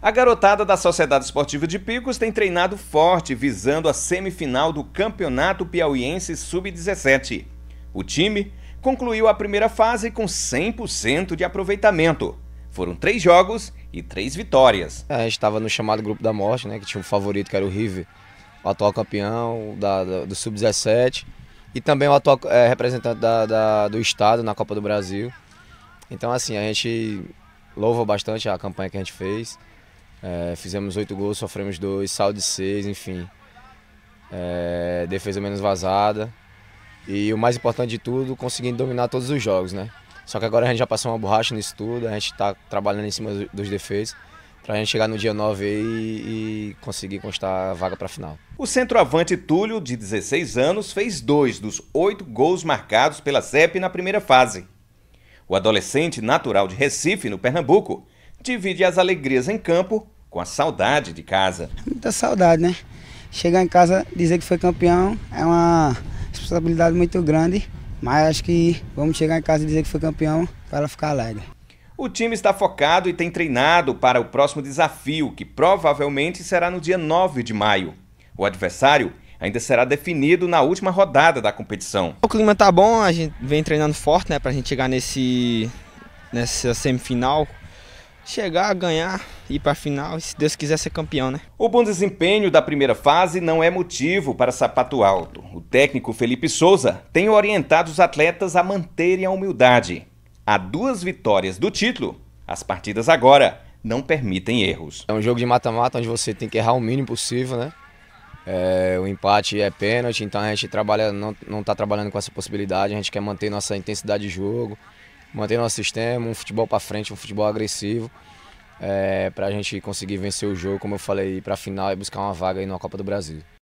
A garotada da Sociedade Esportiva de Picos tem treinado forte visando a semifinal do Campeonato Piauiense Sub-17. O time concluiu a primeira fase com 100% de aproveitamento. Foram três jogos e três vitórias. É, a gente estava no chamado Grupo da Morte, né, que tinha um favorito que era o River, o atual campeão da, da, do Sub-17 e também o atual é, representante da, da, do Estado na Copa do Brasil. Então, assim, a gente louva bastante a campanha que a gente fez. É, fizemos oito gols, sofremos dois, saldo de seis, enfim. É, defesa menos vazada. E o mais importante de tudo, conseguindo dominar todos os jogos, né? Só que agora a gente já passou uma borracha nisso tudo, a gente está trabalhando em cima dos defeitos para a gente chegar no dia 9 e, e conseguir constar a vaga para a final. O centroavante Túlio, de 16 anos, fez dois dos oito gols marcados pela CEP na primeira fase. O adolescente natural de Recife, no Pernambuco, divide as alegrias em campo com a saudade de casa. Muita saudade, né? Chegar em casa, dizer que foi campeão é uma responsabilidade muito grande, mas acho que vamos chegar em casa e dizer que foi campeão para ficar alegre. O time está focado e tem treinado para o próximo desafio, que provavelmente será no dia 9 de maio. O adversário ainda será definido na última rodada da competição. O clima tá bom, a gente vem treinando forte, né, a gente chegar nesse nessa semifinal, chegar, ganhar, ir para a final e, se Deus quiser, ser campeão, né? O bom desempenho da primeira fase não é motivo para sapato alto. O técnico Felipe Souza tem orientado os atletas a manterem a humildade. Há duas vitórias do título, as partidas agora não permitem erros. É um jogo de mata-mata onde você tem que errar o mínimo possível, né? É, o empate é pênalti, então a gente trabalha, não está trabalhando com essa possibilidade, a gente quer manter nossa intensidade de jogo, manter nosso sistema, um futebol para frente, um futebol agressivo é, para a gente conseguir vencer o jogo, como eu falei, para a final e buscar uma vaga aí na Copa do Brasil.